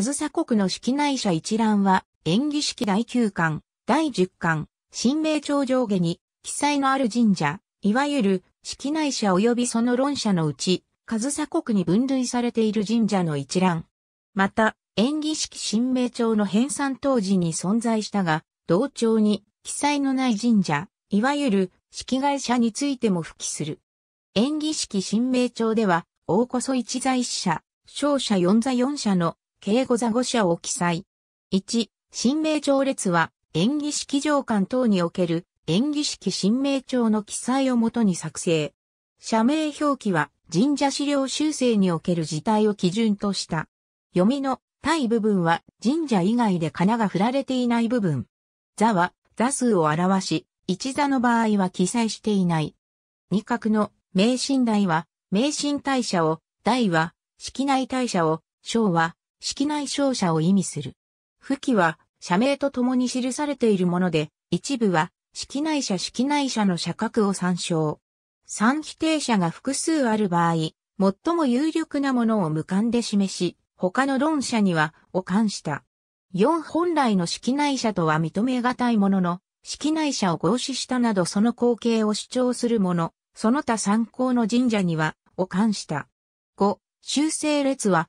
上サ国の式内社一覧は、演技式第9巻、第10巻、新名帳上下に、記載のある神社、いわゆる、式内社及びその論者のうち、上サ国に分類されている神社の一覧。また、演技式新名帳の編纂当時に存在したが、同帳に記載のない神社、いわゆる式外社についても付記する。演技式新名帳では、大こそ一在社、小者四座四社の敬語座語者を記載。1、新名帳列は、演技式上官等における演技式新名帳の記載をもとに作成。社名表記は神社資料修正における事態を基準とした。読みの対部分は神社以外で仮名が振られていない部分。座は座数を表し、一座の場合は記載していない。二角の名神代は、名神大社を、大は、式内大社を、小は、式内商社を意味する。付記は、社名と共に記されているもので、一部は、式内社式内社の社格を参照。三否定者が複数ある場合、最も有力なものを無冠で示し、他の論者には、を冠した。四本来の式内者とは認めがたいものの、式内者を合祀したなどその光景を主張する者、その他参考の神社には、を冠した。五、修正列は、